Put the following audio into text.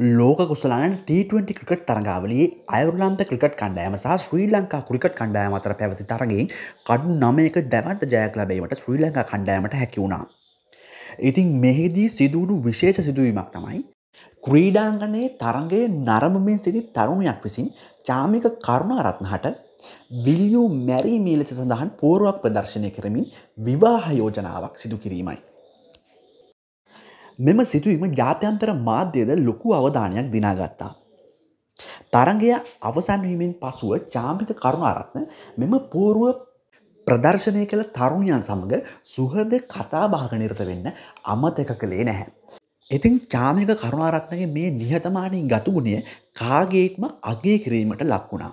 ලෝක කුසලාන T20 cricket තරගාවලේ අයුරලන්ත cricket කණ්ඩායම සහ ශ්‍රී ලංකා ක්‍රිකට් කණ්ඩායම අතර පැවති තරගෙන් කඩු නමයක දැවන්ත ජයක් ලැබීමට ශ්‍රී ලංකා කණ්ඩායමට හැකි වුණා. ඉතින් මෙහිදී සිදුවුණු විශේෂ සිදුවීමක් තමයි ක්‍රීඩාංගණයේ තරගයේ නරඹමින් සිටි තරුණයක් විසින් චාමික කරුණාරත්නහට විල්යු මැරීමේ ලෙස සඳහන් පෝරුවක් ප්‍රදර්ශනය කරමින් විවාහ යෝජනාවක් සිදු කිරීමයි. මෙම සිතුවීම ජාත්‍යන්තර මාධ්‍යයද ලොකු අවධානයක් දිනාගත්තා. තරගය අවසන්වීමෙන් පසුව චාමික කරුණාරත්න මෙම පූරුව ප්‍රදර්ශනය කළ තරුණයන් සමඟ සුහද කතා භාගනිරත වෙන්න අමතක කළේ නැහැ. ඉතින් චාමික කරුණාරත්නගේ මේ නිහතමානී ගතුගුණය කාගේක්ම අගේ කිරීමට ලක්වුණා.